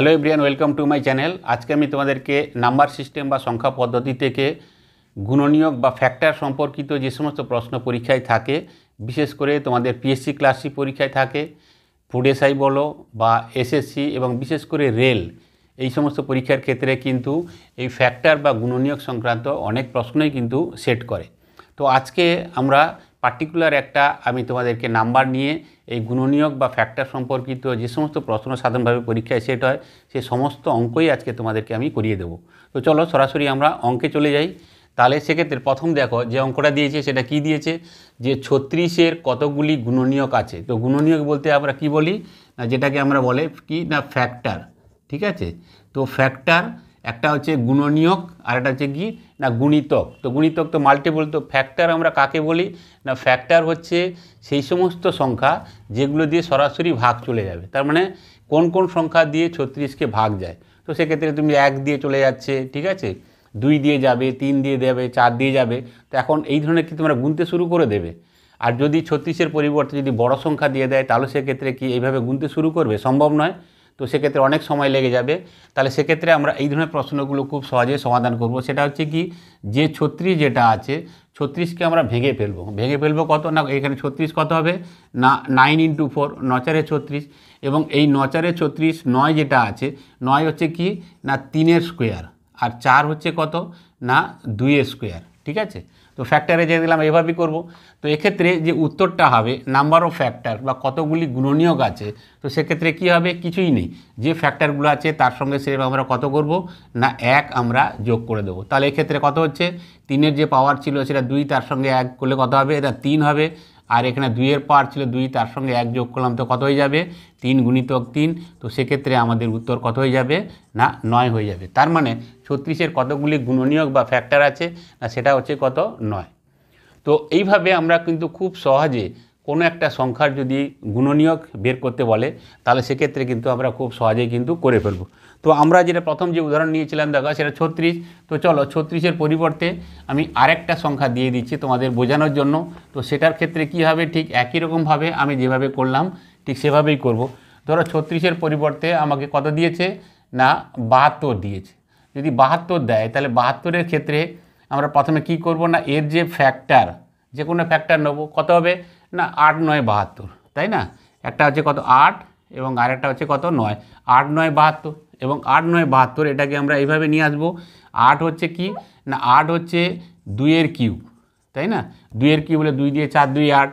hello everyone welcome to my channel আজকে আমি তোমাদেরকে নাম্বার সিস্টেম বা সংখ্যা পদ্ধতি থেকে গুণনীয়ক বা ফ্যাক্টর সম্পর্কিত যে সমস্ত প্রশ্ন পরীক্ষায় থাকে বিশেষ করে তোমাদের পিএসসি ক্লাসি পরীক্ষায় থাকে ফুড এসআই বলো বা এসএসসি এবং বিশেষ করে রেল এই সমস্ত পরীক্ষার ক্ষেত্রে কিন্তু এই ফ্যাক্টর বা গুণনীয়ক সংক্রান্ত অনেক প্রশ্নই কিন্তু সেট করে তো আজকে আমরা পার্টিকুলার একটা আমি তোমাদেরকে নাম্বার নিয়ে এই গুণনীয়ক বা ফ্যাক্টর সম্পর্কিত যে সমস্ত প্রশ্ন সাধারণভাবে পরীক্ষায় সেট হয় সে সমস্ত অঙ্কই আজকে তোমাদেরকে আমি করিয়ে দেবো তো চলো সরাসরি আমরা অঙ্কে চলে যাই তাহলে সেক্ষেত্রে প্রথম দেখো যে অঙ্কটা দিয়েছে সেটা কি দিয়েছে যে ছত্রিশের কতগুলি গুণনীয়ক আছে তো গুণনীয়ক বলতে আমরা কি বলি না যেটাকে আমরা বলে কি না ফ্যাক্টর ঠিক আছে তো ফ্যাক্টর একটা হচ্ছে গুণনীয়ক আর একটা হচ্ছে কি না গুণিতক তো গুণিতক তো মাল্টিপল তো ফ্যাক্টর আমরা কাকে বলি না ফ্যাক্টর হচ্ছে সেই সমস্ত সংখ্যা যেগুলো দিয়ে সরাসরি ভাগ চলে যাবে তার মানে কোন কোন সংখ্যা দিয়ে ছত্রিশকে ভাগ যায় তো সেক্ষেত্রে তুমি এক দিয়ে চলে যাচ্ছে ঠিক আছে দুই দিয়ে যাবে তিন দিয়ে দেবে চার দিয়ে যাবে তো এখন এই ধরনের কি তোমরা গুনতে শুরু করে দেবে আর যদি ছত্রিশের পরিবর্তে যদি বড় সংখ্যা দিয়ে দেয় তাহলে সেক্ষেত্রে কি এইভাবে গুনতে শুরু করবে সম্ভব নয় তো সেক্ষেত্রে অনেক সময় লেগে যাবে তাহলে সেক্ষেত্রে আমরা এই ধরনের প্রশ্নগুলো খুব সহজে সমাধান করব সেটা হচ্ছে কি যে ছত্রিশ যেটা আছে ছত্রিশকে আমরা ভেঙে ফেলবো ভেঙে ফেলবো কত না এখানে ছত্রিশ কত হবে না নাইন ইন্টু ফোর নচারে ছত্রিশ এবং এই নচারে ছত্রিশ নয় যেটা আছে নয় হচ্ছে কি না তিনের স্কোয়ার আর চার হচ্ছে কত না দুইয়ের স্কোয়ার ঠিক আছে তো ফ্যাক্টরে যে দিলাম এভাবেই করব তো এক্ষেত্রে যে উত্তরটা হবে নাম্বার অফ ফ্যাক্টর বা কতগুলি গুণনীয়ক আছে তো সেক্ষেত্রে কি হবে কিছুই নেই যে ফ্যাক্টরগুলো আছে তার সঙ্গে সেরকম আমরা কত করব না এক আমরা যোগ করে দেবো তাহলে এক্ষেত্রে কত হচ্ছে তিনের যে পাওয়ার ছিল সেটা দুই তার সঙ্গে এক করলে কত হবে এটা তিন হবে আর এখানে দুইয়ের পার ছিল দুই তার সঙ্গে এক যোগ করলাম তো কত হয়ে যাবে তিন গুণিতক তিন তো সেক্ষেত্রে আমাদের উত্তর কত হয়ে যাবে না নয় হয়ে যাবে তার মানে ছত্রিশের কতগুলি গুণনীয়ক বা ফ্যাক্টর আছে না সেটা হচ্ছে কত নয় তো এইভাবে আমরা কিন্তু খুব সহজে কোনো একটা সংখ্যার যদি গুণনীয়ক বের করতে বলে তাহলে সেক্ষেত্রে কিন্তু আমরা খুব সহজেই কিন্তু করে ফেলব তো আমরা যেটা প্রথম যে উদাহরণ নিয়েছিলাম দেখা সেটা ছত্রিশ তো চলো ছত্রিশের পরিবর্তে আমি আরেকটা সংখ্যা দিয়ে দিচ্ছি তোমাদের বোঝানোর জন্য তো সেটার ক্ষেত্রে কি হবে ঠিক একই রকমভাবে আমি যেভাবে করলাম ঠিক সেভাবেই করব ধরো ছত্রিশের পরিবর্তে আমাকে কত দিয়েছে না বাহাত্তর দিয়েছে যদি বাহাত্তর দেয় তাহলে বাহাত্তরের ক্ষেত্রে আমরা প্রথমে কি করব না এর যে ফ্যাক্টর যে কোনো ফ্যাক্টর নেবো কত হবে না আট নয় বাহাত্তর তাই না একটা হচ্ছে কত আট এবং আরেকটা হচ্ছে কত নয় আট নয় বাহাত্তর এবং আট নয় বাহাত্তর এটাকে আমরা এইভাবে নিয়ে আসবো আট হচ্ছে কি না আট হচ্ছে দুইয়ের কিউব তাই না দুইয়ের কিউব হলে দুই দিয়ে চার দুই আট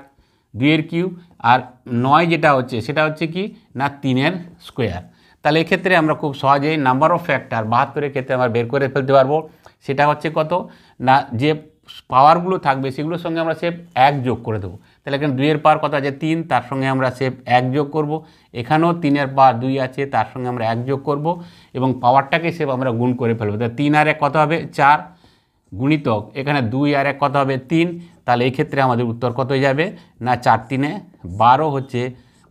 দুইয়ের কিউব আর নয় যেটা হচ্ছে সেটা হচ্ছে কি না তিনের স্কোয়ার তাহলে এক্ষেত্রে আমরা খুব সহজেই নাম্বার অফ ফ্যাক্টর বাহাত্তরের ক্ষেত্রে আমরা বের করে ফেলতে পারবো সেটা হচ্ছে কত না যে পাওয়ারগুলো থাকবে সেগুলোর সঙ্গে আমরা সে এক যোগ করে দেবো তাহলে এখানে দুইয়ের পার কত আছে তিন তার সঙ্গে আমরা সে এক যোগ করব এখানেও তিনের পার দুই আছে তার সঙ্গে আমরা এক যোগ করব এবং পাওয়ারটাকে সে আমরা গুণ করে ফেলবো তাহলে তিন আর এক কত হবে চার গুণিতক এখানে দুই আর এক কত হবে তিন তাহলে এই ক্ষেত্রে আমাদের উত্তর কত হয়ে যাবে না চার তিনে বারো হচ্ছে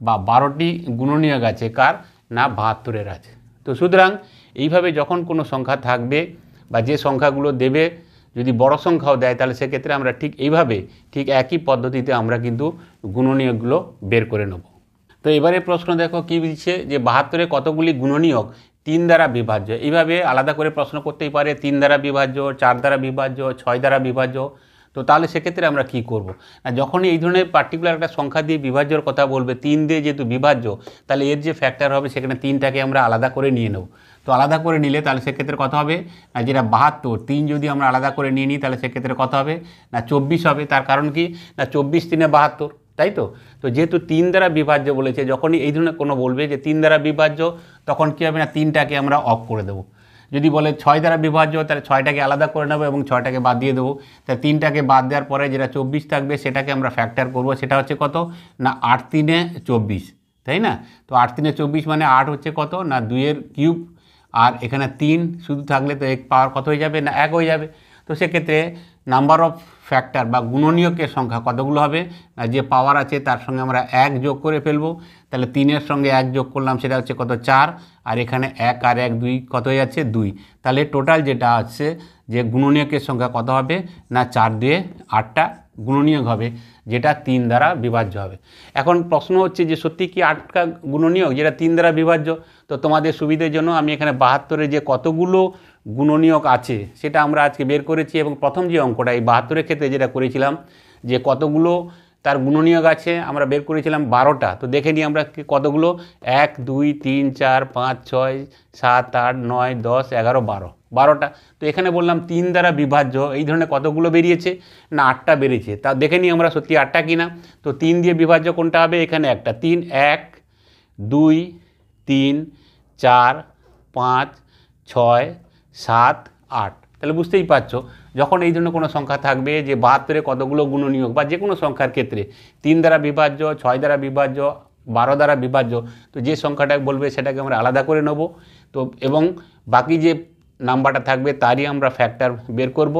বা বারোটি গুণনীয় গাছে কার না বাহাত্তরের আছে তো সুতরাং এইভাবে যখন কোনো সংখ্যা থাকবে বা যে সংখ্যাগুলো দেবে যদি বড় সংখ্যাও দেয় তাহলে সেক্ষেত্রে আমরা ঠিক এইভাবে ঠিক একই পদ্ধতিতে আমরা কিন্তু গুণনীয়কগুলো বের করে নেব তো এবারে প্রশ্ন দেখো কী দিচ্ছে যে বাহাত্তরে কতগুলি গুণনীয়ক তিন দ্বারা বিভাজ্য এইভাবে আলাদা করে প্রশ্ন করতেই পারে তিন দ্বারা বিভাজ্য চার দ্বারা বিভাজ্য ছয় দ্বারা বিভাজ্য তো তাহলে সেক্ষেত্রে আমরা কি করব না যখনই এই ধরনের পার্টিকুলার একটা সংখ্যা দিয়ে বিভাজ্যর কথা বলবে তিন দিয়ে যেহেতু বিভাজ্য তাহলে এর যে ফ্যাক্টর হবে সেখানে তিনটাকে আমরা আলাদা করে নিয়ে নেব তো আলাদা করে নিলে তাহলে সেক্ষেত্রে কত হবে না যেটা বাহাত্তর তিন যদি আমরা আলাদা করে নিয়ে নিই তাহলে সেক্ষেত্রে কত হবে না চব্বিশ হবে তার কারণ কি না চব্বিশ তিনে বাহাত্তর তাই তো তো যেহেতু তিন দ্বারা বিভাজ্য বলেছে যখনই এই ধরনের কোনো বলবে যে তিন দ্বারা বিভাজ্য তখন কী হবে না তিনটাকে আমরা অফ করে দেবো যদি বলে ছয় দ্বারা বিভাজ্য তাহলে ছয়টাকে আলাদা করে নেবো এবং ছয়টাকে বাদ দিয়ে দেবো তাহলে তিনটাকে বাদ দেওয়ার পরে যেটা চব্বিশ থাকবে সেটাকে আমরা ফ্যাক্টর করব সেটা হচ্ছে কত না আট তিনে চব্বিশ তাই না তো আট তিনে চব্বিশ মানে আট হচ্ছে কত না দুইয়ের কিউব আর এখানে তিন শুধু থাকলে তো এক পাওয়ার কত হয়ে যাবে না এক হয়ে যাবে তো সেক্ষেত্রে নাম্বার অফ ফ্যাক্টর বা গুণনীয়কের সংখ্যা কতগুলো হবে না যে পাওয়ার আছে তার সঙ্গে আমরা এক যোগ করে ফেলবো তাহলে তিনের সঙ্গে এক যোগ করলাম সেটা হচ্ছে কত চার আর এখানে এক আর এক দুই কত হয়ে যাচ্ছে দুই তাহলে টোটাল যেটা আছে যে গুণনীয়কের সংখ্যা কত হবে না চার দিয়ে আটটা গুণনীয়ক হবে যেটা তিন দ্বারা বিভাজ্য হবে এখন প্রশ্ন হচ্ছে যে সত্যি কি আটটা গুণনীয়ক যেটা তিন দ্বারা বিভাজ্য তো তোমাদের সুবিধের জন্য আমি এখানে বাহাত্তরের যে কতগুলো গুণনীয়ক আছে সেটা আমরা আজকে বের করেছি এবং প্রথম যে অঙ্কটা এই বাহাত্তরের ক্ষেত্রে যেটা করেছিলাম যে কতগুলো তার গুণনীয়ক আছে আমরা বের করেছিলাম বারোটা তো দেখে নিই আমরা কতগুলো এক দুই তিন চার পাঁচ ছয় সাত আট নয় দশ এগারো বারো বারোটা তো এখানে বললাম তিন দ্বারা বিভাজ্য এই ধরনের কতগুলো বেরিয়েছে না আটটা বেরিয়েছে তা দেখে নিই আমরা সত্যি আটটা কিনা তো তিন দিয়ে বিভাজ্য কোনটা হবে এখানে একটা তিন এক দুই তিন চার পাঁচ ছয় সাত আট তাহলে বুঝতেই পারছো যখন এই ধরনের কোনো সংখ্যা থাকবে যে বাহাত্তরে কতগুলো গুণনীয়ক বা যে কোনো সংখ্যার ক্ষেত্রে তিন দ্বারা বিভাজ্য ছয় দ্বারা বিভাজ্য বারো দ্বারা বিভাজ্য তো যে সংখ্যাটা বলবে সেটাকে আমরা আলাদা করে নেব তো এবং বাকি যে নাম্বারটা থাকবে তারই আমরা ফ্যাক্টর বের করব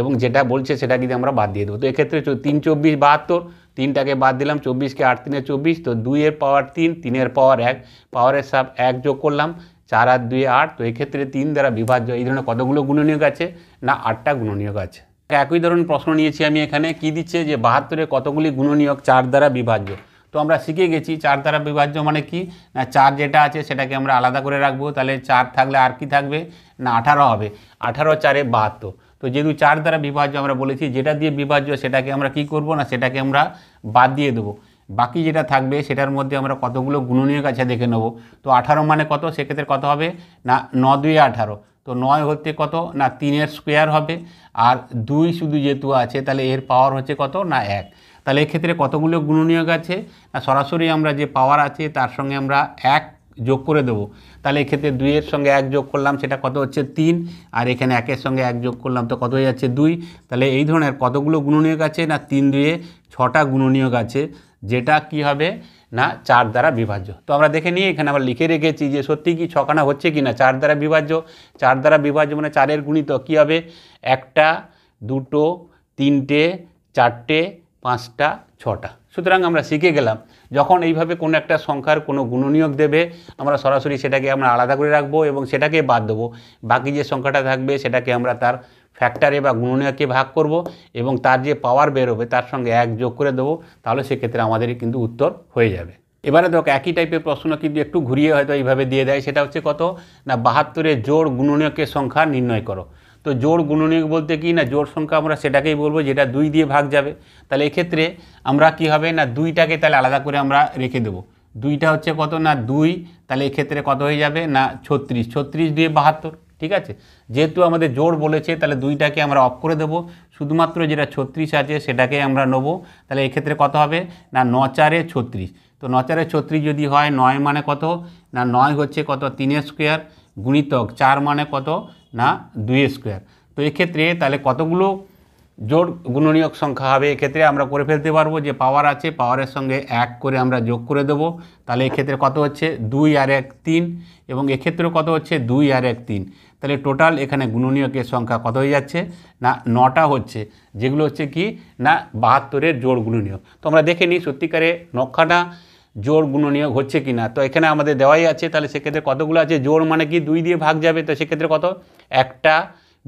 এবং যেটা বলছে সেটা কিন্তু আমরা বাদ দিয়ে দেবো তো এক্ষেত্রে তিন চব্বিশ বাহাত্তর তিনটাকে বাদ দিলাম চব্বিশকে আট তিনে চব্বিশ তো দুইয়ের পাওয়ার তিন তিনের পাওয়ার এক পাওয়ারের সাপ এক যোগ করলাম চার আর দুই আট তো এক্ষেত্রে তিন দ্বারা বিভাজ্য এই ধরনের কতগুলো গুণনীয়ক আছে না আটটা গুণনীয়ক আছে একই ধরনের প্রশ্ন নিয়েছি আমি এখানে কি দিচ্ছে যে বাহাত্তরে কতগুলি গুণনীয়ক চার দ্বারা বিভাজ্য তো আমরা শিখে গেছি চার দ্বারা বিভাজ্য মানে কি না চার যেটা আছে সেটাকে আমরা আলাদা করে রাখবো তাহলে চার থাকলে আর কি থাকবে না আঠারো হবে আঠারো চারে বাহাত্তর তো যেহেতু চার দ্বারা বিভাজ্য আমরা বলেছি যেটা দিয়ে বিভাজ্য সেটাকে আমরা কি করব না সেটাকে আমরা বাদ দিয়ে দেবো বাকি যেটা থাকবে সেটার মধ্যে আমরা কতগুলো গুণনীয় কাছে দেখে নেব তো আঠারো মানে কত সেক্ষেত্রে কত হবে না ন দুই আঠারো তো নয় হতে কত না তিনের স্কোয়ার হবে আর দুই শুধু যেহেতু আছে তাহলে এর পাওয়ার হচ্ছে কত না এক তাহলে এক্ষেত্রে কতগুলো গুণনীয়ক আছে না সরাসরি আমরা যে পাওয়ার আছে তার সঙ্গে আমরা এক যোগ করে দেবো তাহলে এক্ষেত্রে দুইয়ের সঙ্গে এক যোগ করলাম সেটা কত হচ্ছে তিন আর এখানে একের সঙ্গে এক যোগ করলাম তো কত হয়ে যাচ্ছে দুই তাহলে এই ধরনের কতগুলো গুণনীয়ক আছে না তিন দুয়ে ছটা গুণনীয়ক আছে যেটা কি হবে না চার দ্বারা বিভাজ্য তো আমরা দেখে নিই এখানে আবার লিখে রেখেছি যে সত্যি কি ছখানা হচ্ছে কি না চার দ্বারা বিভাজ্য চার দ্বারা বিভাজ্য মানে চারের গুণিত কী হবে একটা দুটো তিনটে চারটে পাঁচটা ছটা সুতরাং আমরা শিখে গেলাম যখন এইভাবে কোনো একটা সংখ্যার কোনো গুণনিয়োগ দেবে আমরা সরাসরি সেটাকে আমরা আলাদা করে রাখবো এবং সেটাকে বাদ দেবো বাকি যে সংখ্যাটা থাকবে সেটাকে আমরা তার ফ্যাক্টরে বা গুণনীয়কে ভাগ করব এবং তার যে পাওয়ার বেরোবে তার সঙ্গে এক যোগ করে দেবো তাহলে সেক্ষেত্রে আমাদের কিন্তু উত্তর হয়ে যাবে এবারে দেখো একই টাইপের প্রশ্ন কিন্তু একটু ঘুরিয়ে হয়তো এইভাবে দিয়ে দেয় সেটা হচ্ছে কত না বাহাত্তরের জোর গুণনীয়কের সংখ্যা নির্ণয় করো তো জোর গুণনীয়ক বলতে কি না জোর সংখ্যা আমরা সেটাকেই বলবো যেটা দুই দিয়ে ভাগ যাবে তাহলে এক্ষেত্রে আমরা কি হবে না দুইটাকে তাহলে আলাদা করে আমরা রেখে দেবো দুইটা হচ্ছে কত না দুই তাহলে এক্ষেত্রে কত হয়ে যাবে না ছত্রিশ ছত্রিশ দিয়ে বাহাত্তর ঠিক আছে যেহেতু আমাদের জোর বলেছে তাহলে দুইটাকে আমরা অফ করে দেবো শুধুমাত্র যেটা ছত্রিশ আছে সেটাকে আমরা নেব তাহলে এক্ষেত্রে কত হবে না ন চারে ছত্রিশ তো ন চারে ছত্রিশ যদি হয় নয় মানে কত না নয় হচ্ছে কত তিনের স্কোয়ার গুণিতক চার মানে কত না দুই স্কোয়ার তো এক্ষেত্রে তাহলে কতগুলো জোর গুণনীয়ক সংখ্যা হবে এক্ষেত্রে আমরা করে ফেলতে পারবো যে পাওয়ার আছে পাওয়ারের সঙ্গে এক করে আমরা যোগ করে দেবো তাহলে এক্ষেত্রে কত হচ্ছে দুই আর এক তিন এবং এক্ষেত্রেও কত হচ্ছে দুই আর এক তিন তাহলে টোটাল এখানে গুণনীয়কের সংখ্যা কত হয়ে যাচ্ছে না নটা হচ্ছে যেগুলো হচ্ছে কি না বাহাত্তরের জোর গুণনীয়ক তো আমরা দেখে নিই সত্যিকারে নখানা জোর গুণনীয়োগ হচ্ছে কি না তো এখানে আমাদের দেওয়াই আছে তাহলে সেক্ষেত্রে কতগুলো আছে জোর মানে কি দুই দিয়ে ভাগ যাবে তো সেক্ষেত্রে কত একটা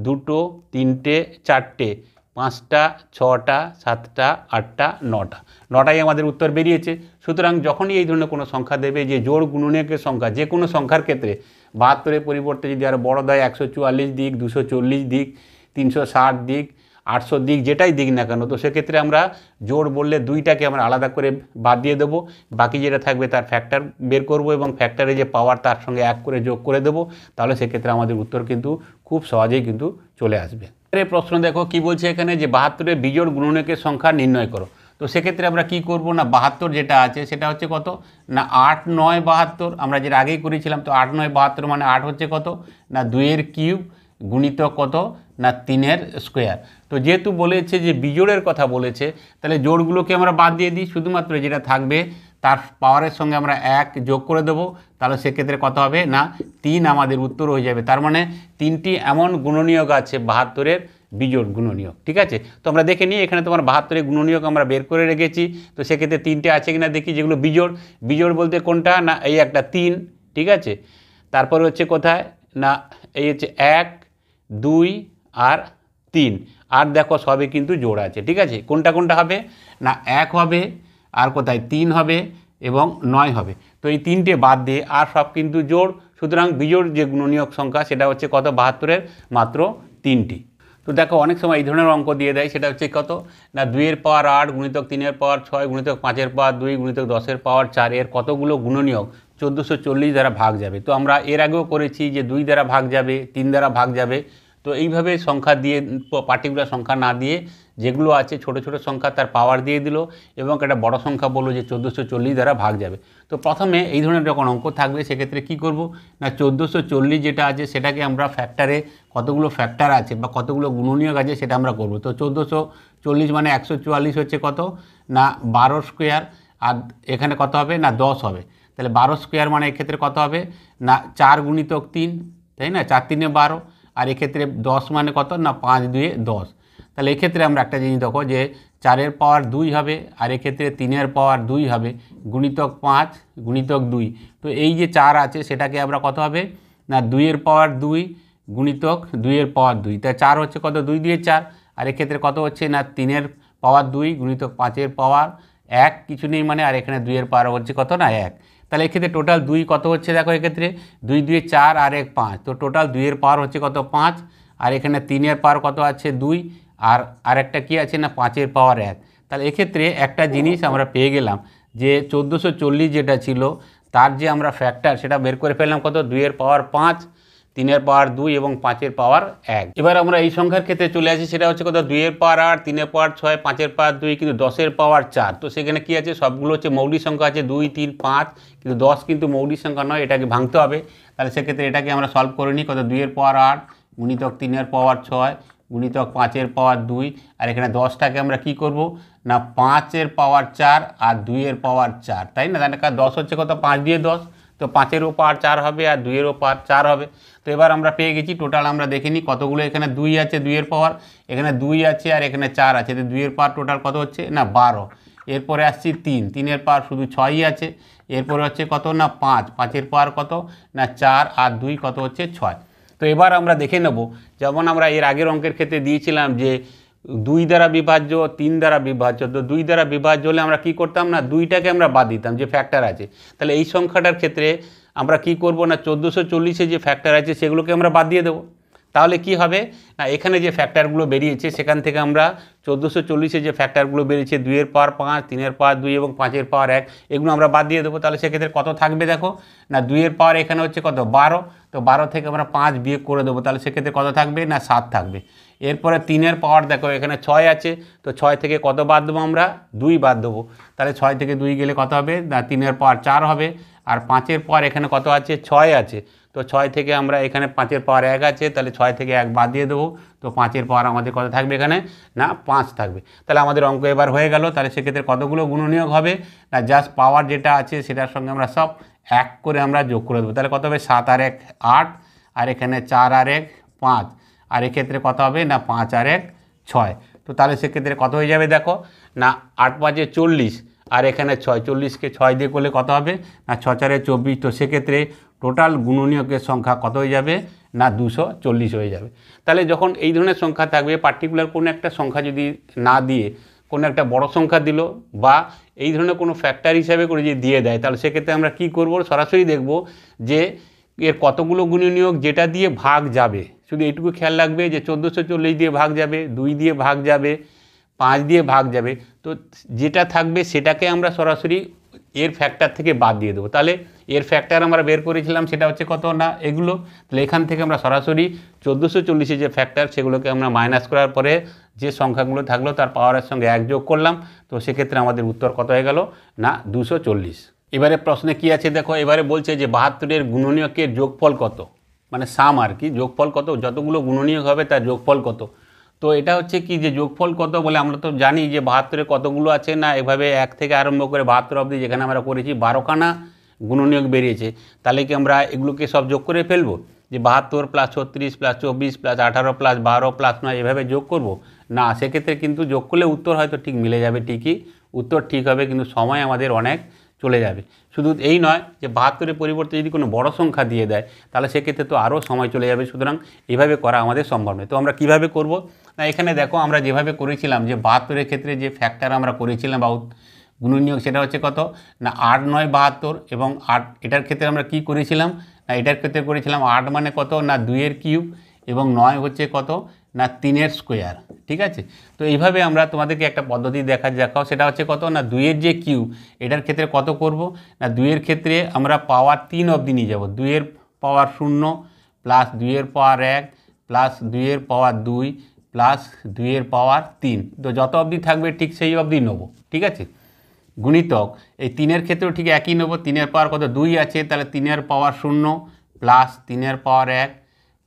দুটো তিনটে চারটে পাঁচটা ছটা সাতটা আটটা নটা নটাই আমাদের উত্তর বেরিয়েছে সুতরাং যখনই এই ধরনের কোনো সংখ্যা দেবে যে জোর গুণনীয়কের সংখ্যা যে কোনো সংখ্যার ক্ষেত্রে বাহাত্তরের পরিবর্তে যদি আর বড় দেয় একশো চুয়াল্লিশ দিক দুশো চল্লিশ দিক তিনশো ষাট দিক আটশো দিক যেটাই দিক না কেন তো সেক্ষেত্রে আমরা জোর বললে দুইটাকে আমরা আলাদা করে বাদ দিয়ে দেবো বাকি যেটা থাকবে তার ফ্যাক্টর বের করব এবং ফ্যাক্টরে যে পাওয়ার তার সঙ্গে এক করে যোগ করে দেবো তাহলে সেক্ষেত্রে আমাদের উত্তর কিন্তু খুব সহজেই কিন্তু চলে আসবে এর প্রশ্ন দেখো কি বলছে এখানে যে বাহাত্তরের বিজোর গুণনেকের সংখ্যা নির্ণয় করো তো সেক্ষেত্রে আমরা কি করব না বাহাত্তর যেটা আছে সেটা হচ্ছে কত না আট নয় বাহাত্তর আমরা যেটা আগেই করেছিলাম তো আট নয় বাহাত্তর মানে আট হচ্ছে কত না দুইয়ের কিউব গুণিত কত না তিনের স্কোয়ার তো যেহেতু বলেছে যে বিজোড়ের কথা বলেছে তাহলে জোড়গুলোকে আমরা বাদ দিয়ে দিই শুধুমাত্র যেটা থাকবে তার পাওয়ারের সঙ্গে আমরা এক যোগ করে দেবো তাহলে সেক্ষেত্রে কত হবে না তিন আমাদের উত্তর হয়ে যাবে তার মানে তিনটি এমন গুণনীয়ক আছে বাহাত্তরের বিজোড় গুণনীয়ক ঠিক আছে তো আমরা দেখে নিই এখানে তোমার বাহাত্তরের গুণনীয়ক আমরা বের করে রেখেছি তো সেক্ষেত্রে তিনটে আছে কিনা দেখি যেগুলো বিজোড় বিজোড় বলতে কোনটা না এই একটা তিন ঠিক আছে তারপরে হচ্ছে কোথায় না এই হচ্ছে এক দুই আর তিন আর দেখো সবে কিন্তু জোড় আছে ঠিক আছে কোনটা কোনটা হবে না এক হবে আর কোথায় তিন হবে এবং নয় হবে তো এই তিনটে বাদ দিয়ে আর সব কিন্তু জোড় সুতরাং বিজোড় যে গুণনীয়ক সংখ্যা সেটা হচ্ছে কত বাহাত্তরের মাত্র তিনটি তো দেখো অনেক সময় এই ধরনের অঙ্ক দিয়ে দেয় সেটা হচ্ছে কত না দুইয়ের পাওয়ার আট গুণিতক তিনের পাওয়ার ছয় গুণিতক পাঁচের পাওয়ার দুই গুণিতক দশের পাওয়ার চার এর কতগুলো গুণনীয়ক চোদ্দোশো চল্লিশ দ্বারা ভাগ যাবে তো আমরা এর আগেও করেছি যে দুই দ্বারা ভাগ যাবে তিন দ্বারা ভাগ যাবে তো এইভাবে সংখ্যা দিয়ে পার্টিকুলার সংখ্যা না দিয়ে যেগুলো আছে ছোট ছোট সংখ্যা তার পাওয়ার দিয়ে দিল এবং একটা বড় সংখ্যা বললো যে চোদ্দোশো চল্লিশ দ্বারা ভাগ যাবে তো প্রথমে এই ধরনের যখন অঙ্ক থাকবে সেক্ষেত্রে কি করব না চোদ্দোশো চল্লিশ যেটা আছে সেটাকে আমরা ফ্যাক্টরে কতগুলো ফ্যাক্টর আছে বা কতগুলো গুণনীয় আছে সেটা আমরা করব তো চোদ্দোশো চল্লিশ মানে একশো চুয়াল্লিশ হচ্ছে কত না বারো স্কোয়ার আর এখানে কত হবে না দশ হবে তাহলে বারো স্কোয়ার মানে এক্ষেত্রে কত হবে না চার গুণিতক তিন তাই না চার তিনে বারো আর এক্ষেত্রে দশ মানে কত না পাঁচ দুয়ে দশ তাহলে এক্ষেত্রে আমরা একটা জিনিস দেখো যে চারের পাওয়ার দুই হবে আর এক্ষেত্রে তিনের পাওয়ার দুই হবে গুণিতক পাঁচ গুণিতক দুই তো এই যে চার আছে সেটাকে আমরা কত হবে না দুইয়ের পাওয়ার দুই গুণিতক দুইয়ের পাওয়ার দুই তাই চার হচ্ছে কত দুই দিয়ে চার আর এক্ষেত্রে কত হচ্ছে না তিনের পাওয়ার দুই গুণিতক পাঁচের পাওয়ার এক কিছু নেই মানে আর এখানে দুইয়ের পাওয়ার হচ্ছে কত না এক তাহলে এক্ষেত্রে টোটাল দুই কত হচ্ছে দেখো এক্ষেত্রে দুই দুই চার আর এক পাঁচ তো টোটাল দুইয়ের পাওয়ার হচ্ছে কত পাঁচ আর এখানে তিনের পাওয়ার কত আছে দুই আর আরেকটা কি আছে না পাঁচের পাওয়ার এক তাহলে এক্ষেত্রে একটা জিনিস আমরা পেয়ে গেলাম যে চোদ্দোশো যেটা ছিল তার যে আমরা ফ্যাক্টর সেটা বের করে ফেললাম কত দুইয়ের পাওয়ার পাঁচ তিনের পাওয়ার দুই এবং পাঁচের পাওয়ার এক এবার আমরা এই সংখ্যার ক্ষেত্রে চলে আসি সেটা হচ্ছে কোথাও দুইয়ের পাওয়ার আট তিনের পাওয়ার ছয় পাঁচের পাওয়ার দুই কিন্তু দশের পাওয়ার চার তো সেখানে কি আছে সবগুলো হচ্ছে মৌলিক সংখ্যা আছে দুই তিন পাঁচ কিন্তু দশ কিন্তু মৌলিক সংখ্যা নয় এটাকে ভাঙতে হবে তাহলে সেক্ষেত্রে এটাকে আমরা সলভ করে নিই কত দুইয়ের পাওয়ার আট গুণিতক তিনের পাওয়ার ছয় গুণিতক পাঁচের পাওয়ার দুই আর এখানে দশটাকে আমরা কি করব না পাঁচের পাওয়ার চার আর দুইয়ের পাওয়ার চার তাই না তাহলে দশ হচ্ছে কত পাঁচ দিয়ে দশ তো পাঁচের ওপার চার হবে আর দুইয়ের ওপার চার হবে তো এবার আমরা পেয়ে গেছি টোটাল আমরা দেখিনি কতগুলো এখানে দুই আছে দুইয়ের পাওয়ার এখানে দুই আছে আর এখানে চার আছে তো দুইয়ের পাওয়ার টোটাল কত হচ্ছে না বারো এরপরে আসছি তিন তিনের পাওয়ার শুধু ছয়ই আছে এরপরে হচ্ছে কত না পাঁচ পাঁচের পাওয়ার কত না চার আর দুই কত হচ্ছে ছয় তো এবার আমরা দেখে নেব যেমন আমরা এর আগের অঙ্কের ক্ষেত্রে দিয়েছিলাম যে দুই দ্বারা বিভাজ্য তিন দ্বারা বিভাজ্য তো দুই দ্বারা বিভাজ্য হলে আমরা কি করতাম না দুইটাকে আমরা বাদ দিতাম যে ফ্যাক্টর আছে তাহলে এই সংখ্যাটার ক্ষেত্রে আমরা কি করব না চোদ্দোশো চল্লিশে যে ফ্যাক্টর আছে সেগুলোকে আমরা বাদ দিয়ে দেবো তাহলে কি হবে না এখানে যে ফ্যাক্টারগুলো বেরিয়েছে সেখান থেকে আমরা চোদ্দোশো চল্লিশে যে ফ্যাক্টারগুলো বেরিয়েছে দুইয়ের পাওয়ার পাঁচ তিনের পাওয়ার দুই এবং পাঁচের পাওয়ার এক এগুলো আমরা বাদ দিয়ে দেবো তাহলে সেক্ষেত্রে কত থাকবে দেখো না দুইয়ের পাওয়ার এখানে হচ্ছে কত বারো তো বারো থেকে আমরা পাঁচ বিয়ে করে দেবো তাহলে সেক্ষেত্রে কত থাকবে না সাত থাকবে এরপরে তিনের পাওয়ার দেখো এখানে ছয় আছে তো ছয় থেকে কত বাদ দেবো আমরা দুই বাদ দেবো তাহলে ছয় থেকে দুই গেলে কত হবে না তিনের পাওয়ার চার হবে আর পাঁচের পাওয়ার এখানে কত আছে ছয় আছে তো ছয় থেকে আমরা এখানে পাঁচের পাওয়ার এক আছে তাহলে ছয় থেকে এক বাদ দিয়ে দেবো তো পাঁচের পাওয়ার আমাদের কত থাকবে এখানে না পাঁচ থাকবে তাহলে আমাদের অঙ্ক এবার হয়ে গেল তাহলে সেক্ষেত্রে কতগুলো গুণনীয়ক হবে না জাস্ট পাওয়ার যেটা আছে সেটার সঙ্গে আমরা সব এক করে আমরা যোগ করে দেবো তাহলে কত হবে সাত আর এক আট আর এখানে চার আর এক পাঁচ আর এক্ষেত্রে কত হবে না পাঁচ আর এক ছয় তো তাহলে সেক্ষেত্রে কত হয়ে যাবে দেখো না আট পাঁচে চল্লিশ আর এখানে ছয় চল্লিশকে ছয় দিয়ে করলে কত হবে না ছ চারে চব্বিশ তো সেক্ষেত্রে টোটাল গুণনীয়কের সংখ্যা কত হয়ে যাবে না দুশো চল্লিশ হয়ে যাবে তাহলে যখন এই ধরনের সংখ্যা থাকবে পার্টিকুলার কোনো একটা সংখ্যা যদি না দিয়ে কোনো একটা বড় সংখ্যা দিল বা এই ধরনের কোনো ফ্যাক্টর হিসাবে করে যদি দিয়ে দেয় তাহলে সেক্ষেত্রে আমরা কি করব সরাসরি দেখব যে এর কতগুলো গুণনীয়ক যেটা দিয়ে ভাগ যাবে শুধু এইটুকু খেয়াল রাখবে যে চোদ্দোশো চল্লিশ দিয়ে ভাগ যাবে দুই দিয়ে ভাগ যাবে পাঁচ দিয়ে ভাগ যাবে তো যেটা থাকবে সেটাকে আমরা সরাসরি এর ফ্যাক্টর থেকে বাদ দিয়ে দেবো তাহলে এর ফ্যাক্টর আমরা বের করেছিলাম সেটা হচ্ছে কত না এগুলো তাহলে এখান থেকে আমরা সরাসরি চোদ্দোশো চল্লিশে যে ফ্যাক্টর সেগুলোকে আমরা মাইনাস করার পরে যে সংখ্যাগুলো থাকলো তার পাওয়ারের সঙ্গে এক যোগ করলাম তো সেক্ষেত্রে আমাদের উত্তর কত হয়ে গেল না দুশো চল্লিশ এবারে প্রশ্নে কি আছে দেখো এবারে বলছে যে বাহাত্তরের গুণনীয়কের যোগফল কত মানে সাম আর কি যোগফল কত যতগুলো গুণনীয়ক হবে তার যোগফল কত তো এটা হচ্ছে কি যে যোগফল কত বলে আমরা তো জানি যে বাহাত্তরে কতগুলো আছে না এভাবে এক থেকে আরম্ভ করে বাহাত্তর অবধি যেখানে আমরা করেছি বারোখানা গুণনীয়ক বেরিয়েছে তাহলে কি আমরা এগুলোকে সব যোগ করে ফেলবো যে বাহাত্তর প্লাস ছত্রিশ প্লাস চব্বিশ প্লাস আঠারো প্লাস বারো প্লাস নয় এভাবে যোগ করব না সেক্ষেত্রে কিন্তু যোগ করলে উত্তর হয়তো ঠিক মিলে যাবে ঠিকই উত্তর ঠিক হবে কিন্তু সময় আমাদের অনেক চলে যাবে শুধু এই নয় যে বাহাত্তরের পরিবর্তে যদি কোনো বড় সংখ্যা দিয়ে দেয় তাহলে সেক্ষেত্রে তো আরও সময় চলে যাবে সুতরাং এভাবে করা আমাদের সম্ভব নয় তো আমরা কিভাবে করব না এখানে দেখো আমরা যেভাবে করেছিলাম যে বাহাত্তরের ক্ষেত্রে যে ফ্যাক্টর আমরা করেছিলাম বা গুণনীয়ক সেটা হচ্ছে কত না আট নয় বাহাত্তর এবং আট এটার ক্ষেত্রে আমরা কি করেছিলাম না এটার ক্ষেত্রে করেছিলাম আট মানে কত না দুইয়ের কিউব এবং নয় হচ্ছে কত না তিনের স্কোয়ার ঠিক আছে তো এইভাবে আমরা তোমাদেরকে একটা পদ্ধতি দেখা দেখাও সেটা হচ্ছে কত না দুইয়ের যে কিউব এটার ক্ষেত্রে কত করব না দুইয়ের ক্ষেত্রে আমরা পাওয়ার তিন অবধি নিয়ে যাবো দুইয়ের পাওয়ার শূন্য প্লাস দুইয়ের পাওয়ার এক প্লাস দুইয়ের পাওয়ার দুই প্লাস দুইয়ের পাওয়ার তিন তো যত অবধি থাকবে ঠিক সেই অবধি নেবো ঠিক আছে গুণিতক এই তিনের ক্ষেত্রেও ঠিক একই নেব তিনের পাওয়ার কত দুই আছে তাহলে তিনের পাওয়ার শূন্য প্লাস তিনের পাওয়ার এক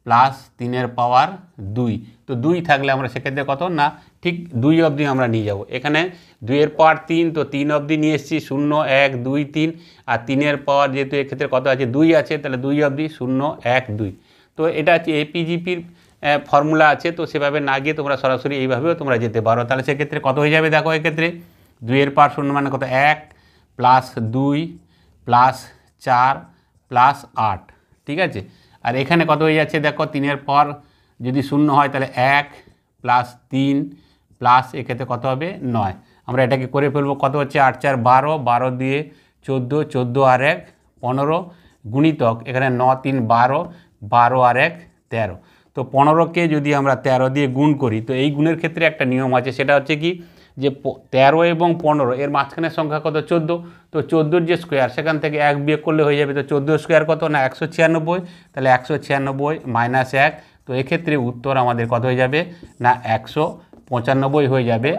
প্লাস তিনের পাওয়ার দুই তো দুই থাকলে আমরা সেক্ষেত্রে কত না ঠিক দুই অবধি আমরা নিয়ে যাব এখানে দুইয়ের পাওয়ার তিন তো তিন অবধি নিয়ে এসেছি শূন্য এক দুই তিন আর তিনের পাওয়ার যেহেতু এক্ষেত্রে কত আছে দুই আছে তাহলে দুই অবধি শূন্য এক দুই তো এটা হচ্ছে এপিজিপির ফর্মুলা আছে তো সেভাবে না গিয়ে তোমরা সরাসরি এইভাবেও তোমরা যেতে পারো তাহলে সেক্ষেত্রে কত হয়ে যাবে দেখো এক্ষেত্রে দুইয়ের পার শূন্য মানে কত এক প্লাস দুই প্লাস চার প্লাস আট ঠিক আছে আর এখানে কত হয়ে যাচ্ছে দেখো তিনের পর যদি শূন্য হয় তাহলে এক প্লাস তিন প্লাস এক্ষেত্রে কত হবে নয় আমরা এটাকে করে ফেলবো কত হচ্ছে আট চার বারো বারো দিয়ে চোদ্দো চোদ্দো আর এক পনেরো গুণিতক এখানে ন তিন বারো বারো আর এক তেরো তো পনেরোকে যদি আমরা তেরো দিয়ে গুণ করি তো এই গুণের ক্ষেত্রে একটা নিয়ম আছে সেটা হচ্ছে কি যে তেরো এবং পনেরো এর মাঝখানের সংখ্যা কত চোদ্দো তো চোদ্দোর যে স্কোয়ার সেখান থেকে এক বিয়োগ করলে হয়ে যাবে তো চোদ্দো স্কোয়ার কত না একশো ছিয়ানব্বই তাহলে একশো ছিয়ানব্বই মাইনাস এক তো এক্ষেত্রে উত্তর আমাদের কত হয়ে যাবে না একশো পঁচানব্বই হয়ে যাবে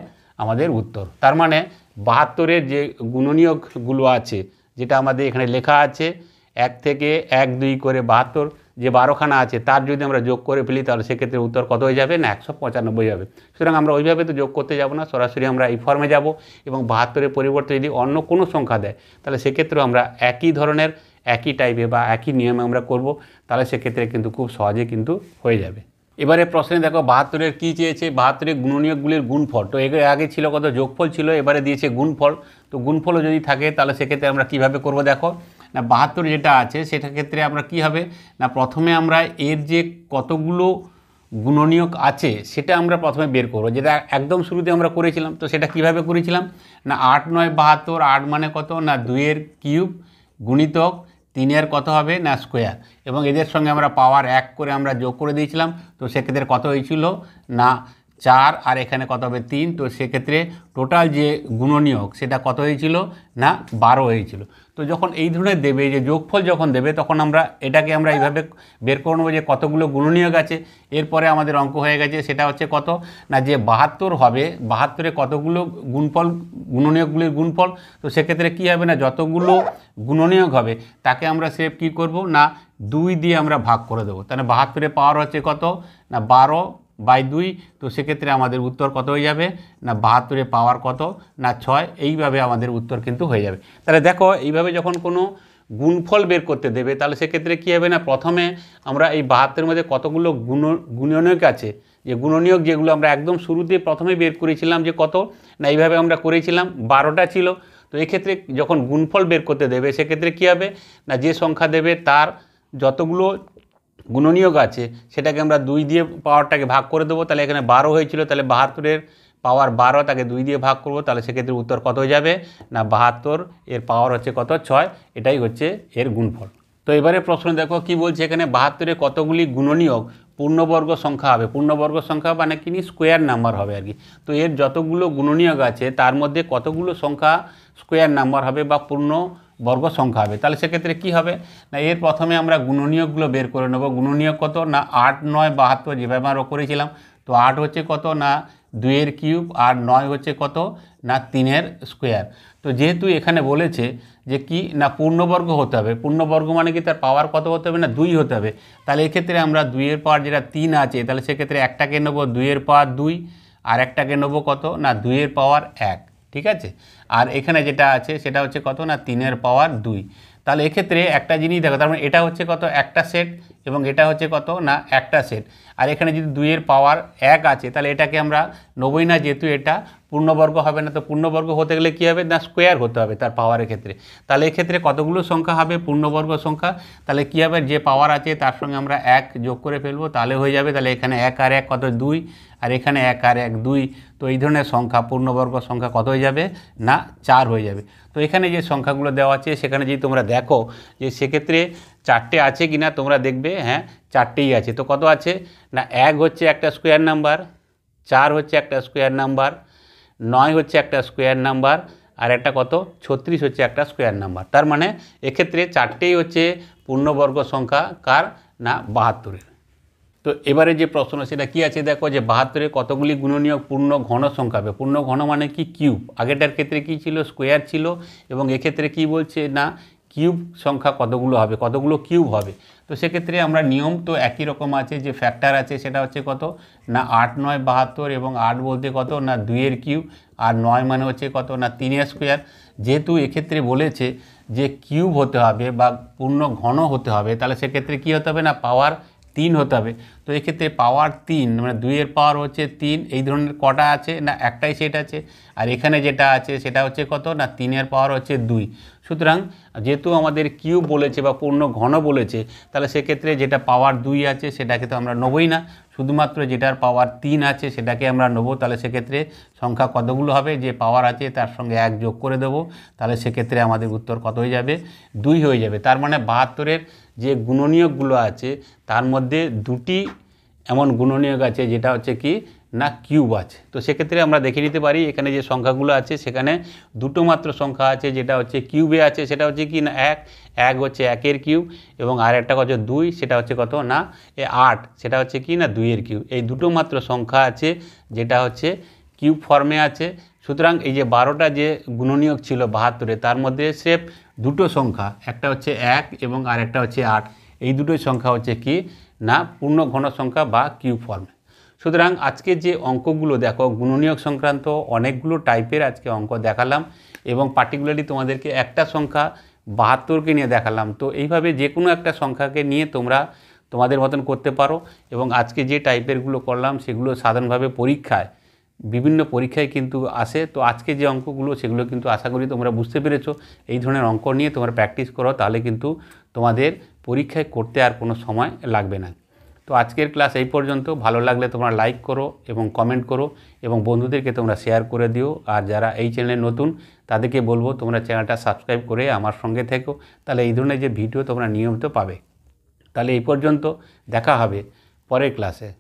আমাদের উত্তর তার মানে বাহাত্তরের যে গুণনীয়কগুলো আছে যেটা আমাদের এখানে লেখা আছে এক থেকে এক দুই করে বাহাত্তর যে বারোখানা আছে তার যদি আমরা যোগ করে ফেলি তাহলে সেক্ষেত্রে উত্তর কত হয়ে যাবে না একশো পঁচানব্বই হবে সুতরাং আমরা ওইভাবে তো যোগ করতে যাব না সরাসরি আমরা এই ফর্মে যাব এবং বাহাত্তরের পরিবর্তে যদি অন্য কোনো সংখ্যা দেয় তাহলে সেক্ষেত্রেও আমরা একই ধরনের একই টাইপে বা একই নিয়মে আমরা করব তাহলে সেক্ষেত্রে কিন্তু খুব সহজে কিন্তু হয়ে যাবে এবারে প্রশ্নে দেখো বাহাত্তরের কী চেয়েছে বাহাত্তরের গুণনীয়কগুলির গুণফল তো এগুলো আগে ছিল কত যোগফল ছিল এবারে দিয়েছে গুণফল তো গুণফলও যদি থাকে তাহলে সেক্ষেত্রে আমরা কীভাবে করবো দেখো না বাহাত্তর যেটা আছে সেটা ক্ষেত্রে আমরা কি হবে না প্রথমে আমরা এর যে কতগুলো গুণনীয়ক আছে সেটা আমরা প্রথমে বের করবো যেটা একদম শুরুতে আমরা করেছিলাম তো সেটা কিভাবে করেছিলাম না আট নয় বাহাত্তর আট মানে কত না দুইয়ের কিউব গুণিতক তিনের কত হবে না স্কোয়ার এবং এদের সঙ্গে আমরা পাওয়ার এক করে আমরা যোগ করে দিয়েছিলাম তো সেক্ষেত্রে কত হয়েছিল না চার আর এখানে কত হবে তিন তো সেক্ষেত্রে টোটাল যে গুণনীয়ক সেটা কত হয়েছিল না বারো হয়েছিল তো যখন এই ধরনের দেবে যে যোগফল যখন দেবে তখন আমরা এটাকে আমরা এইভাবে বের করে নেবো যে কতগুলো গুণনীয়ক আছে এরপরে আমাদের অঙ্ক হয়ে গেছে সেটা হচ্ছে কত না যে বাহাত্তর হবে বাহাত্তরে কতগুলো গুণফল গুণনীয়কগুলির গুণফল তো সেক্ষেত্রে কী হবে না যতগুলো গুণনীয়ক হবে তাকে আমরা সেভ কী করব না দুই দিয়ে আমরা ভাগ করে দেবো তাহলে বাহাত্তরে পাওয়ার হচ্ছে কত না বারো বাই দুই তো সেক্ষেত্রে আমাদের উত্তর কত হয়ে যাবে না বাহাত্তরে পাওয়ার কত না ছয় এইভাবে আমাদের উত্তর কিন্তু হয়ে যাবে তাহলে দেখো এইভাবে যখন কোনো গুণফল বের করতে দেবে তাহলে সেক্ষেত্রে কী হবে না প্রথমে আমরা এই বাহাত্তরের মধ্যে কতগুলো গুণ গুণনীয়ক আছে যে গুণনীয়ক যেগুলো আমরা একদম শুরুতে প্রথমে বের করেছিলাম যে কত না এইভাবে আমরা করেছিলাম বারোটা ছিল তো এক্ষেত্রে যখন গুণফল বের করতে দেবে সেক্ষেত্রে কী হবে না যে সংখ্যা দেবে তার যতগুলো গুণনীয়ক আছে সেটাকে আমরা দুই দিয়ে পাওয়ারটাকে ভাগ করে দেবো তাহলে এখানে বারো হয়েছিল তাহলে বাহাত্তরের পাওয়ার বারো তাকে দুই দিয়ে ভাগ করব তাহলে সেক্ষেত্রে উত্তর কত হয়ে যাবে না বাহাত্তর এর পাওয়ার হচ্ছে কত ছয় এটাই হচ্ছে এর গুণফল তো এবারে প্রশ্ন দেখো কি বলছে এখানে বাহাত্তরে কতগুলি গুণনীয়ক পূর্ণবর্গ সংখ্যা হবে পূর্ণবর্গ সংখ্যা মানে কিনি স্কোয়ার নাম্বার হবে আর কি তো এর যতগুলো গুণনীয়ক আছে তার মধ্যে কতগুলো সংখ্যা স্কোয়ার নাম্বার হবে বা পূর্ণ বর্গ সংখ্যা হবে তাহলে সেক্ষেত্রে কি হবে না এর প্রথমে আমরা গুণনীয়কগুলো বের করে নেব গুণনীয়ক কত না আট নয় বাহাত্তর যেভাবে আমরা করেছিলাম তো আট হচ্ছে কত না দুইয়ের কিউব আর নয় হচ্ছে কত না তিনের স্কোয়ার তো যেহেতু এখানে বলেছে যে কি না পূর্ণবর্গ হতে হবে পূর্ণবর্গ মানে কি তার পাওয়ার কত হতে হবে না দুই হতে হবে তাহলে এক্ষেত্রে আমরা দুইয়ের পাওয়ার যেটা তিন আছে তাহলে সেক্ষেত্রে একটাকে নেবো দুইয়ের পাওয়ার দুই আর একটাকে নেবো কত না দুইয়ের পাওয়ার এক ঠিক আছে আর এখানে যেটা আছে সেটা হচ্ছে কত না তিনের পাওয়ার দুই তাহলে এক্ষেত্রে একটা জিনিস দেখো তার মানে এটা হচ্ছে কত একটা সেট এবং এটা হচ্ছে কত না একটা সেট আর এখানে যদি দুইয়ের পাওয়ার এক আছে তাহলে এটাকে আমরা নবই না যেহেতু এটা পূর্ণবর্গ হবে না তো পূর্ণবর্গ হতে গেলে কী হবে না স্কোয়ার হতে হবে তার পাওয়ারের ক্ষেত্রে তাহলে এক্ষেত্রে কতগুলো সংখ্যা হবে পূর্ণবর্গ সংখ্যা তাহলে কী হবে যে পাওয়ার আছে তার সঙ্গে আমরা এক যোগ করে ফেলবো তাহলে হয়ে যাবে তাহলে এখানে এক আর এক কত দুই আর এখানে এক আর এক দুই তো এই ধরনের সংখ্যা পূর্ণবর্গ সংখ্যা কত হয়ে যাবে না চার হয়ে যাবে তো এখানে যে সংখ্যাগুলো দেওয়া আছে সেখানে যদি তোমরা দেখো যে সেক্ষেত্রে চারটে আছে কি না তোমরা দেখবে হ্যাঁ চারটেই আছে তো কত আছে না এক হচ্ছে একটা স্কোয়ার নাম্বার চার হচ্ছে একটা স্কোয়ার নাম্বার নয় হচ্ছে একটা স্কোয়ার নাম্বার আর একটা কত ছত্রিশ হচ্ছে একটা স্কোয়ার নাম্বার তার মানে এক্ষেত্রে চারটেই হচ্ছে পূর্ণবর্গ সংখ্যা কার না বাহাত্তরের তো এবারে যে প্রশ্ন সেটা কী আছে দেখো যে বাহাত্তরে কতগুলি গুণনীয় পূর্ণ ঘন সংখ্যা হবে পূর্ণ ঘন মানে কি কিউব আগেটার ক্ষেত্রে কি ছিল স্কোয়ার ছিল এবং এক্ষেত্রে কি বলছে না কিউব সংখ্যা কতগুলো হবে কতগুলো কিউব হবে তো সেক্ষেত্রে আমরা নিয়ম তো একই রকম আছে যে ফ্যাক্টর আছে সেটা হচ্ছে কত না আট নয় বাহাত্তর এবং আট বলতে কত না দুইয়ের কিউব আর নয় মানে হচ্ছে কত না তিনের স্কোয়ার যেহেতু এক্ষেত্রে বলেছে যে কিউব হতে হবে বা পূর্ণ ঘন হতে হবে তাহলে সেক্ষেত্রে কি হতে হবে না পাওয়ার তিন হতে হবে তো এক্ষেত্রে পাওয়ার তিন মানে দুইয়ের পাওয়ার হচ্ছে তিন এই ধরনের কটা আছে না একটাই সেট আছে আর এখানে যেটা আছে সেটা হচ্ছে কত না তিনের পাওয়ার হচ্ছে দুই সুতরাং যেহেতু আমাদের কিউ বলেছে বা পূর্ণ ঘন বলেছে তাহলে সেক্ষেত্রে যেটা পাওয়ার দুই আছে সেটাকে তো আমরা নেবই না শুধুমাত্র যেটার পাওয়ার তিন আছে সেটাকে আমরা নেবো তাহলে সেক্ষেত্রে সংখ্যা কতগুলো হবে যে পাওয়ার আছে তার সঙ্গে এক যোগ করে দেবো তাহলে সেক্ষেত্রে আমাদের উত্তর কত হয়ে যাবে দুই হয়ে যাবে তার মানে বাহাত্তরের যে গুণনীয়কগুলো আছে তার মধ্যে দুটি এমন গুণনীয়ক আছে যেটা হচ্ছে কি না কিউব আছে তো সেক্ষেত্রে আমরা দেখে নিতে পারি এখানে যে সংখ্যাগুলো আছে সেখানে দুটো মাত্র সংখ্যা আছে যেটা হচ্ছে কিউবে আছে সেটা হচ্ছে কি না এক এক হচ্ছে একের কিউব এবং আর একটা কত দুই সেটা হচ্ছে কত না এ আট সেটা হচ্ছে কি না দুইয়ের কিউব এই দুটো মাত্র সংখ্যা আছে যেটা হচ্ছে কিউব ফর্মে আছে সুতরাং এই যে বারোটা যে গুণনীয়ক ছিল বাহাত্তরে তার মধ্যে সেফ দুটো সংখ্যা একটা হচ্ছে এক এবং আর একটা হচ্ছে আট এই দুটোই সংখ্যা হচ্ছে কি না পূর্ণ ঘন সংখ্যা বা কিউ ফর্মে সুতরাং আজকে যে অঙ্কগুলো দেখো গুণনীয়ক সংক্রান্ত অনেকগুলো টাইপের আজকে অঙ্ক দেখালাম এবং পার্টিকুলারলি তোমাদেরকে একটা সংখ্যা বাহাত্তরকে নিয়ে দেখালাম তো এইভাবে যে কোনো একটা সংখ্যাকে নিয়ে তোমরা তোমাদের মতন করতে পারো এবং আজকে যে টাইপেরগুলো করলাম সেগুলো সাধারণভাবে পরীক্ষায় বিভিন্ন পরীক্ষায় কিন্তু আসে তো আজকে যে অঙ্কগুলো সেগুলো কিন্তু আশা করি তোমরা বুঝতে পেরেছো এই ধরনের অঙ্ক নিয়ে তোমরা প্র্যাকটিস করো তাহলে কিন্তু তোমাদের পরীক্ষায় করতে আর কোনো সময় লাগবে না তো আজকের ক্লাস এই পর্যন্ত ভালো লাগলে তোমরা লাইক করো এবং কমেন্ট করো এবং বন্ধুদেরকে তোমরা শেয়ার করে দিও আর যারা এই চ্যানেলে নতুন তাদেরকে বলবো তোমরা চ্যানেলটা সাবস্ক্রাইব করে আমার সঙ্গে থেকো তাহলে এই ধরনের যে ভিডিও তোমরা নিয়মিত পাবে তাহলে এই পর্যন্ত দেখা হবে পরের ক্লাসে